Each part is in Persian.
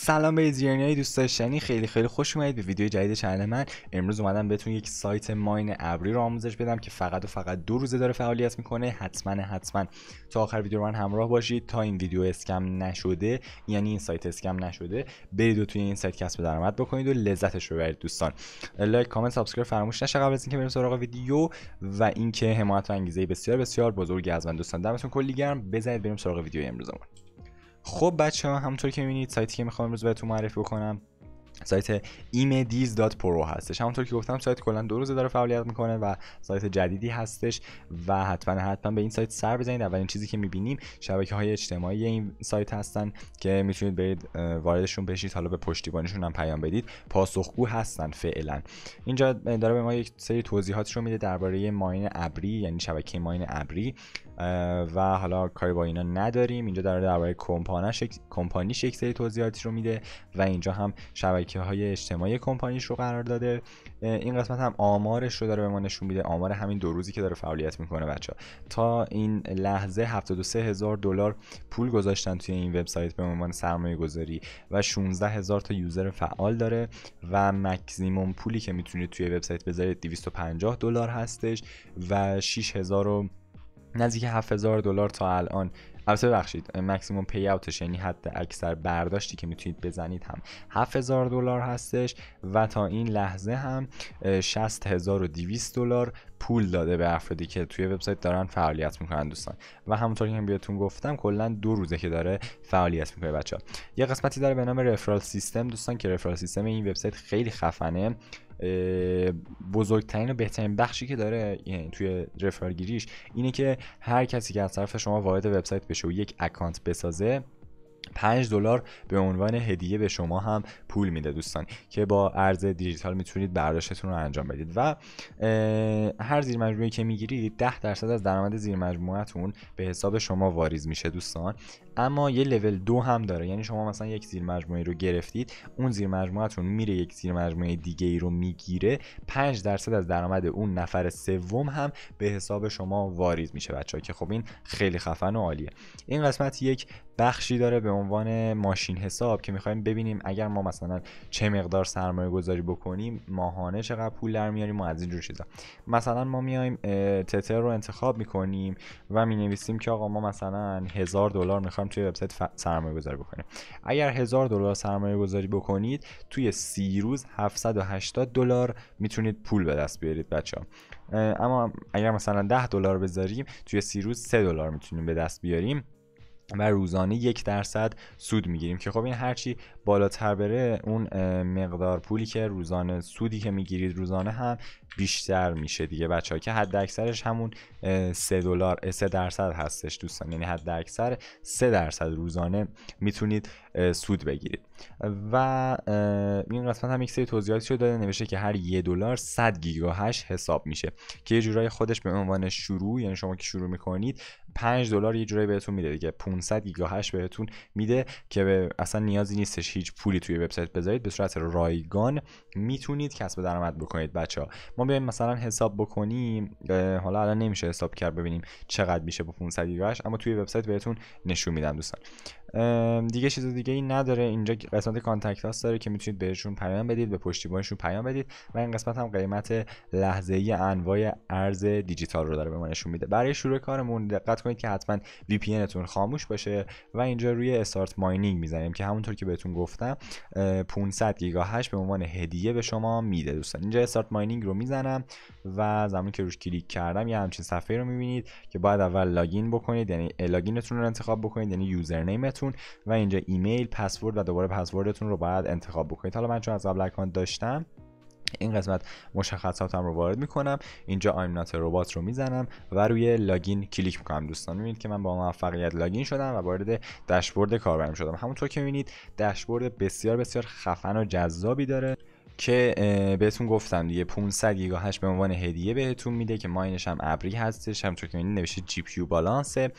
سلام به زیرنی دوست داشتنی خیلی خیلی خوش اومدید به ویدیو جدید چنل من امروز اومدم بهتون یک سایت ماین ابری رو آموزش بدم که فقط و فقط دو روزه داره فعالیت میکنه حتما حتما تا آخر ویدیو من همراه باشید تا این ویدیو اسکم نشده یعنی این سایت اسکم نشده برید و توی این سایت کسب درآمد بکنید و لذتش رو ببرید دوستان لایک کامنت سابسکرایب فراموش نشه قبل از اینکه بریم سراغ ویدیو و اینکه حمایت و انگیزه بسیار بسیار بزرگی از من دوستان دمتون کلی گرم بزنید بریم سراغ ویدیو امروزمون خب بچه ها همونطور که میبینید سایتی که میخوام امروز بهتون معرفی بکنم سایت imediz.pro هستش همونطور که گفتم سایت کلا دو روزه داره فعالیت میکنه و سایت جدیدی هستش و حتما حتما به این سایت سر بزنید اولین چیزی که میبینیم شبکه های اجتماعی این سایت هستن که میتونید برید واردشون بشید حالا به پشتیبانیشون هم پیام بدید پاسخگو هستن فعلا اینجا داره به ما یک سری توضیحاتش رو میده درباره ماین ابری یعنی شبکه ماین ابری و حالا کاری با اینا نداریم اینجا در درباره کمپانیش یک سری توضیحاتی رو میده و اینجا هم شبکه های اجتماعی کمپانیش رو قرار داده این قسمت هم آمارش رو داره به ما نشون میده آمار همین دو روزی که داره فعالیت میکنه بچه تا این لحظه 73 هزار دلار پول گذاشتن توی این وبسایت به عنوان سرمایه گذاری و 16 هزار تا یوزر فعال داره و مکزیموم پولی که میتونید توی وبسایت بذارید 250 دلار هستش و 6000 هزار نزدیک 7000 دلار تا الان البته ببخشید مکسیموم پی اوتش یعنی حد اکثر برداشتی که میتونید بزنید هم 7000 دلار هستش و تا این لحظه هم 60200 دلار پول داده به افرادی که توی وبسایت دارن فعالیت میکنن دوستان و همونطور که بهتون گفتم کلا دو روزه که داره فعالیت میکنه بچه ها. یه قسمتی داره به نام رفرال سیستم دوستان که رفرال سیستم این وبسایت خیلی خفنه بزرگترین و بهترین بخشی که داره یعنی توی رفرال گیریش اینه که هر کسی که از طرف شما وارد وبسایت بشه شو یک اکانت بسازه 5 دلار به عنوان هدیه به شما هم پول میده دوستان که با ارز دیجیتال میتونید برداشتتون رو انجام بدید و هر زیر مجموعه که میگیرید 10 درصد از درآمد زیر مجموعتون به حساب شما واریز میشه دوستان اما یه لول دو هم داره یعنی شما مثلا یک زیر مجموعه رو گرفتید اون زیر مجموعتون میره یک زیر مجموعه دیگه ای رو میگیره 5 درصد از درآمد اون نفر سوم هم به حساب شما واریز میشه بچه که خب این خیلی خفن و عالیه این قسمت یک بخشی داره به عنوان ماشین حساب که میخوایم ببینیم اگر ما مثلا چه مقدار سرمایه گذاری بکنیم ماهانه چقدر پول در میاریم و از اینجور چیزا مثلا ما میایم تتر رو انتخاب میکنیم و مینویسیم که آقا ما مثلا هزار دلار میخوایم توی وبسایت ف... سرمایه گذاری بکنیم اگر هزار دلار سرمایه گذاری بکنید توی سی روز 780 دلار میتونید پول به دست بیارید بچه ها. اما اگر مثلا 10 دلار بذاریم توی سی روز 3 دلار میتونیم به دست بیاریم و روزانه یک درصد سود میگیریم که خب این هرچی بالاتر بره اون مقدار پولی که روزانه سودی که میگیرید روزانه هم بیشتر میشه دیگه بچه ها که حد اکثرش همون 3 دلار سه درصد هستش دوستان یعنی حد اکثر 3 درصد روزانه میتونید سود بگیرید و این قسمت هم یک سری توضیحاتی شده داده نوشته که هر یه دلار 100 گیگا هش حساب میشه که یه جورای خودش به عنوان شروع یعنی شما که شروع میکنید 5 دلار یه جورایی بهتون میده دیگه 500 گیگا هش بهتون میده که به اصلا نیازی نیستش هیچ پولی توی وبسایت بذارید به صورت رایگان میتونید کسب درآمد بکنید بچه ها. ما بیایم مثلا حساب بکنیم حالا الان نمیشه حساب کرد ببینیم چقدر میشه با 500 گیگاهش اما توی وبسایت بهتون نشون میدم دوستان دیگه چیز دیگه این نداره اینجا قسمت کانتکت هاست داره که میتونید بهشون پیام بدید به پشتیبانشون پیام بدید و این قسمت هم قیمت لحظه ای انواع ارز دیجیتال رو داره به ما نشون میده برای شروع کارمون دقت کنید که حتما وی پی تون خاموش باشه و اینجا روی استارت ماینینگ میزنیم که همونطور که بهتون گفتم 500 گیگا هش به عنوان هدیه به شما میده دوستان اینجا استارت ماینینگ رو میزنم و زمانی که روش کلیک کردم یه همچین صفحه رو میبینید که باید اول لاگین بکنید یعنی لاگینتون رو انتخاب بکنید یعنی یوزرنیم و اینجا ایمیل پسورد و دوباره پسوردتون رو باید انتخاب بکنید حالا من چون از قبل اکانت داشتم این قسمت مشخصاتم رو وارد میکنم اینجا not ربات رو میزنم و روی لاگین کلیک میکنم دوستان میبینید که من با موفقیت لاگین شدم و وارد داشبورد کاربرم شدم همونطور که میبینید داشبورد بسیار بسیار خفن و جذابی داره که بهتون گفتم دیگه 500 گیگاهش به عنوان هدیه بهتون میده که ماینش هم ابری هستش هم که این نوشته جی پیو بالانسه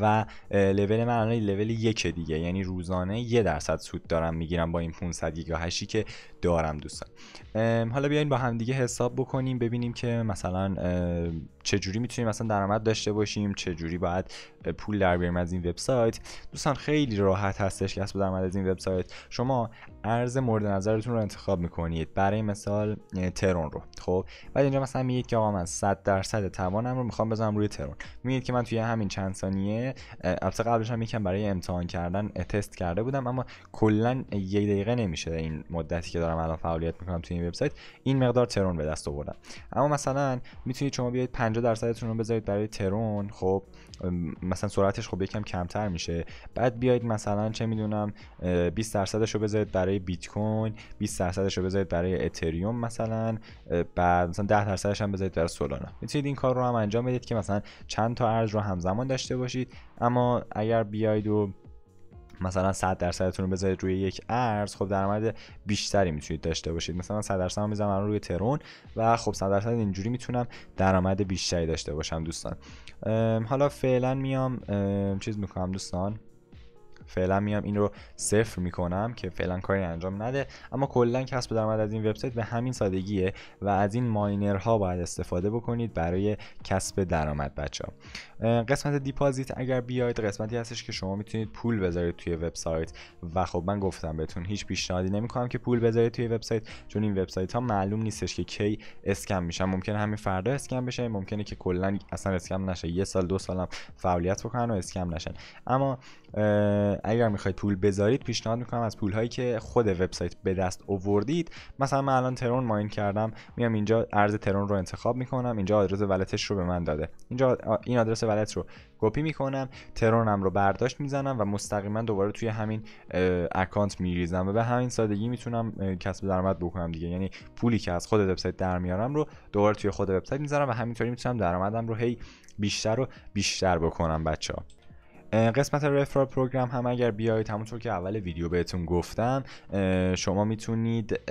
و لول من الان لول یک دیگه یعنی روزانه یه درصد سود دارم میگیرم با این 500 گیگاهشی که دارم دوستان حالا بیاین با هم دیگه حساب بکنیم ببینیم که مثلا چجوری میتونیم مثلا درآمد داشته باشیم چجوری باید پول در بیاریم از این وبسایت دوستان خیلی راحت هستش که کسب درآمد از این وبسایت شما ارز مورد نظرتون رو انتخاب میکنید برای مثال ترون رو خب بعد اینجا مثلا میگید که آقا من 100 درصد توانم رو میخوام بزنم روی ترون میگید که من توی همین چند ثانیه البته قبلش هم یکم برای امتحان کردن تست کرده بودم اما کلا یک دقیقه نمیشه این مدتی که دارم الان فعالیت میکنم توی این وبسایت این مقدار ترون به دست آوردم اما مثلا میتونید شما بیاید 50 درصدتون رو بذارید برای ترون خب مثلا سرعتش خب یکم کمتر میشه بعد بیاید مثلا چه میدونم 20 درصدش رو بذارید برای بیت کوین 20 درصدش رو بذارید برای اتریوم مثلا بعد مثلا 10 درصدش هم بذارید برای سولانا میتونید این کار رو هم انجام بدید که مثلا چند تا ارز رو همزمان داشته باشید اما اگر بیاید و مثلا 100 درصدتون رو بذارید روی یک ارز خب درآمد بیشتری میتونید داشته باشید مثلا 100 درصد من میذارم روی ترون و خب 100 درصد اینجوری میتونم درآمد بیشتری داشته باشم دوستان حالا فعلا میام چیز میکنم دوستان فعلا میام این رو صفر میکنم که فعلا کاری انجام نده اما کلا کسب درآمد از این وبسایت به همین سادگیه و از این ماینرها باید استفاده بکنید برای کسب درآمد بچه ها. قسمت دیپازیت اگر بیاید قسمتی هستش که شما میتونید پول بذارید توی وبسایت و خب من گفتم بهتون هیچ پیشنهادی نمیکنم که پول بذارید توی وبسایت چون این وبسایت ها معلوم نیستش که کی اسکم میشن ممکنه همین فردا اسکم بشه ممکنه که کلا اصلا اسکم نشه یه سال دو سالم فعالیت بکنن و اسکم نشن اما اگر میخواید پول بذارید پیشنهاد میکنم از پول هایی که خود وبسایت به دست اووردید مثلا من الان ترون ماین کردم میام اینجا ارز ترون رو انتخاب میکنم اینجا آدرس ولتش رو به من داده اینجا این آدرس ولت رو کپی میکنم ترونم رو برداشت میزنم و مستقیما دوباره توی همین اکانت میریزم و به همین سادگی میتونم کسب درآمد بکنم دیگه یعنی پولی که از خود وبسایت در رو دوباره توی خود وبسایت میذارم و همینطوری میتونم درآمدم رو هی بیشتر و بیشتر بکنم بچه ها قسمت رفرال پروگرام هم اگر بیایید همونطور که اول ویدیو بهتون گفتم شما میتونید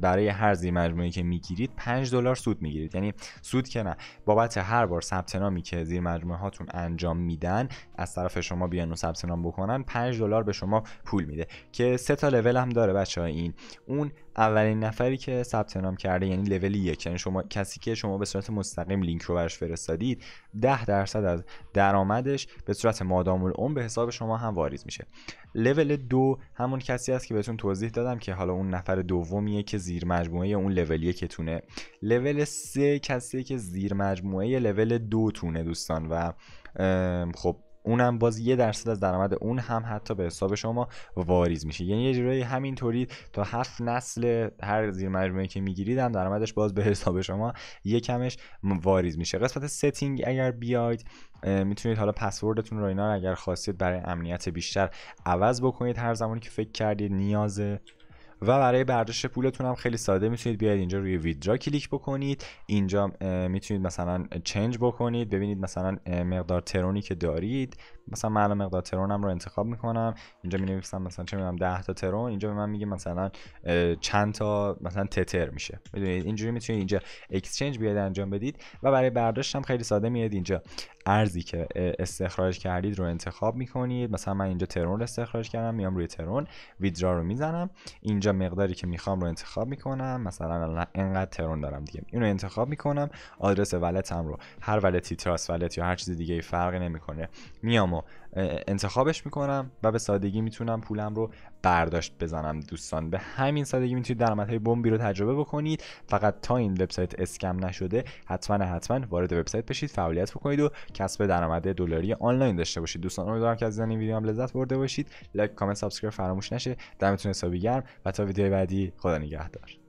برای هر زیر مجموعه که میگیرید 5 دلار سود میگیرید یعنی سود که نه بابت هر بار ثبت نامی که زیر مجموعه هاتون انجام میدن از طرف شما بیان و ثبت نام بکنن 5 دلار به شما پول میده که سه تا لول هم داره بچه ها این اون اولین نفری که ثبت نام کرده یعنی لول یک یعنی شما کسی که شما به صورت مستقیم لینک رو برش فرستادید ده درصد از درآمدش به صورت مادام العمر به حساب شما هم واریز میشه لول دو همون کسی است که بهتون توضیح دادم که حالا اون نفر دومیه که زیر مجموعه اون لول تونه لول سه کسیه که زیر مجموعه لول دو تونه دوستان و خب اونم باز یه درصد از درآمد اون هم حتی به حساب شما واریز میشه یعنی یه جورایی همینطوری تا هفت نسل هر زیر مجموعه که میگیرید هم درآمدش باز به حساب شما کمش واریز میشه قسمت ستینگ اگر بیاید میتونید حالا پسوردتون رو اینا رو اگر خواستید برای امنیت بیشتر عوض بکنید هر زمانی که فکر کردید نیازه و برای برداشت پولتون هم خیلی ساده میتونید بیاید اینجا روی ویدرا کلیک بکنید اینجا میتونید مثلا چنج بکنید ببینید مثلا مقدار ترونی که دارید مثلا من الان مقدار ترونم رو انتخاب میکنم اینجا می نویسم مثلا چه میدونم 10 تا ترون اینجا به من میگه مثلا چند تا مثلا تتر میشه میدونید اینجوری میتونید اینجا اکسچنج بیاید انجام بدید و برای برداشت هم خیلی ساده میاد اینجا ارزی که استخراج کردید رو انتخاب میکنید مثلا من اینجا ترون رو استخراج کردم میام روی ترون ویدرا رو میزنم اینجا اینجا مقداری که میخوام رو انتخاب میکنم مثلا الان انقدر ترون دارم دیگه اینو انتخاب میکنم آدرس ولتم رو هر ولتی تراس ولت یا هر چیز دیگه فرقی نمیکنه میام و انتخابش میکنم و به سادگی میتونم پولم رو برداشت بزنم دوستان به همین سادگی میتونید درآمدهای بمبی رو تجربه بکنید فقط تا این وبسایت اسکم نشده حتما حتما وارد وبسایت بشید فعالیت بکنید و کسب درآمد دلاری آنلاین داشته باشید دوستان امیدوارم که از این ویدیو هم لذت برده باشید لایک کامنت سابسکرایب فراموش نشه دمتون حسابی گرم و تا ویدیو بعدی خدا نگهدار